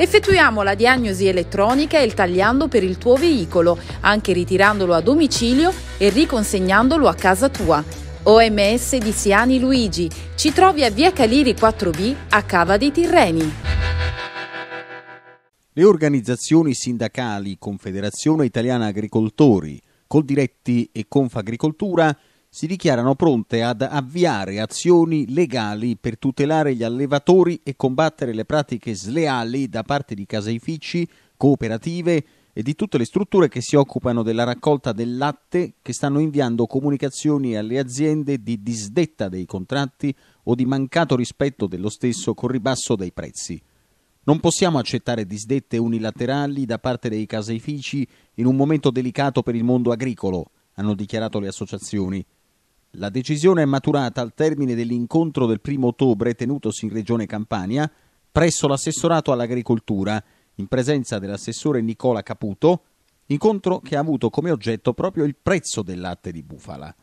Effettuiamo la diagnosi elettronica e il tagliando per il tuo veicolo, anche ritirandolo a domicilio e riconsegnandolo a casa tua. OMS di Siani Luigi, ci trovi a Via Caliri 4B a Cava dei Tirreni. Le organizzazioni sindacali Confederazione Italiana Agricoltori, Coldiretti e Confagricoltura si dichiarano pronte ad avviare azioni legali per tutelare gli allevatori e combattere le pratiche sleali da parte di caseifici, cooperative e di tutte le strutture che si occupano della raccolta del latte che stanno inviando comunicazioni alle aziende di disdetta dei contratti o di mancato rispetto dello stesso con ribasso dei prezzi. Non possiamo accettare disdette unilaterali da parte dei caseifici in un momento delicato per il mondo agricolo, hanno dichiarato le associazioni. La decisione è maturata al termine dell'incontro del primo ottobre tenutosi in Regione Campania presso l'assessorato all'agricoltura, in presenza dell'assessore Nicola Caputo, incontro che ha avuto come oggetto proprio il prezzo del latte di bufala.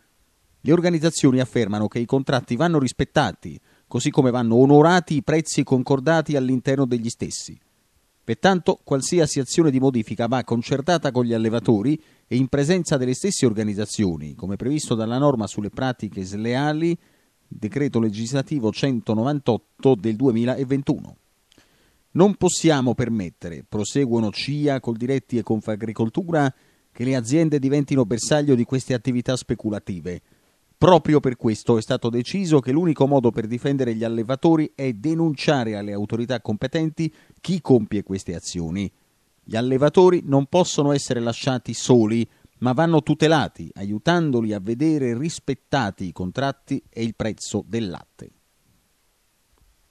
Le organizzazioni affermano che i contratti vanno rispettati, così come vanno onorati i prezzi concordati all'interno degli stessi. Pertanto qualsiasi azione di modifica va concertata con gli allevatori e in presenza delle stesse organizzazioni, come previsto dalla norma sulle pratiche sleali, decreto legislativo 198 del 2021. Non possiamo permettere, proseguono CIA, Coldiretti e Confagricoltura, che le aziende diventino bersaglio di queste attività speculative Proprio per questo è stato deciso che l'unico modo per difendere gli allevatori è denunciare alle autorità competenti chi compie queste azioni. Gli allevatori non possono essere lasciati soli, ma vanno tutelati, aiutandoli a vedere rispettati i contratti e il prezzo del latte.